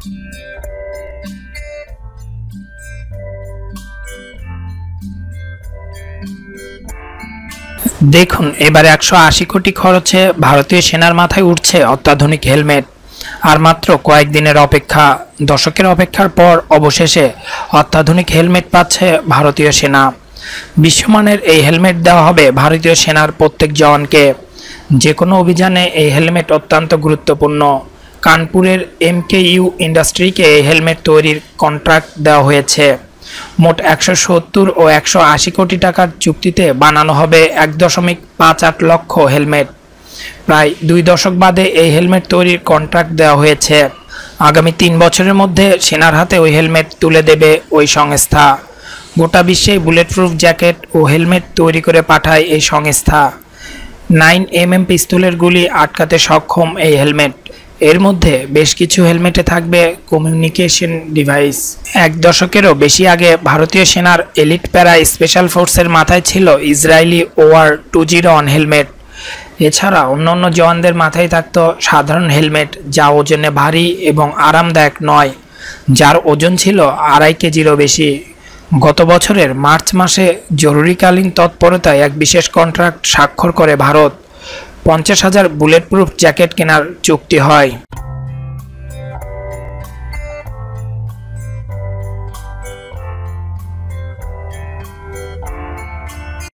দেখুন এবারে একশো আশি কোটি খরচে ভারতীয় সেনার মাথায় উঠছে অত্যাধুনিক হেলমেট আর মাত্র কয়েকদিনের অপেক্ষা দশকের অপেক্ষার পর অবশেষে অত্যাধুনিক হেলমেট পাচ্ছে ভারতীয় সেনা বিশ্বমানের এই হেলমেট দেওয়া হবে ভারতীয় সেনার প্রত্যেক জওয়ানকে যে কোনো অভিযানে এই হেলমেট অত্যন্ত গুরুত্বপূর্ণ কানপুরের কে ইউ ইন্ডাস্ট্রিকে হেলমেট তৈরির কন্ট্রাক্ট দেওয়া হয়েছে মোট একশো সত্তর ও একশো আশি কোটি টাকার চুক্তিতে বানানো হবে এক দশমিক পাঁচ আট লক্ষ হেলমেট প্রায় দুই দশক বাদে এই হেলমেট তৈরির কন্ট্রাক্ট দেওয়া হয়েছে আগামী তিন বছরের মধ্যে সেনার হাতে ওই হেলমেট তুলে দেবে ওই সংস্থা গোটা বিশ্বে বুলেট প্রুফ জ্যাকেট ও হেলমেট তৈরি করে পাঠায় এই সংস্থা নাইন এম এম পিস্তলের গুলি আটকাতে সক্ষম এই হেলমেট এর মধ্যে বেশ কিছু হেলমেটে থাকবে কমিউনিকেশন ডিভাইস এক দশকেরও বেশি আগে ভারতীয় সেনার এলিট প্যারা স্পেশাল ফোর্সের মাথায় ছিল Israeli war two zero one helmet এছাড়া অন্যান্য জওয়ানদের মাথায় থাকত সাধারণ হেলমেট যা ওজনে ভারী এবং আরামদায়ক নয় যার ওজন ছিল আড়াই কেজিরও বেশি গত বছরের মার্চ মাসে জরুরিকালীন তৎপরতায় এক বিশেষ কন্ট্রাক্ট স্বাক্ষর করে ভারত পঞ্চাশ হাজার বুলেট প্রুফ জ্যাকেট কেনার চুক্তি হয়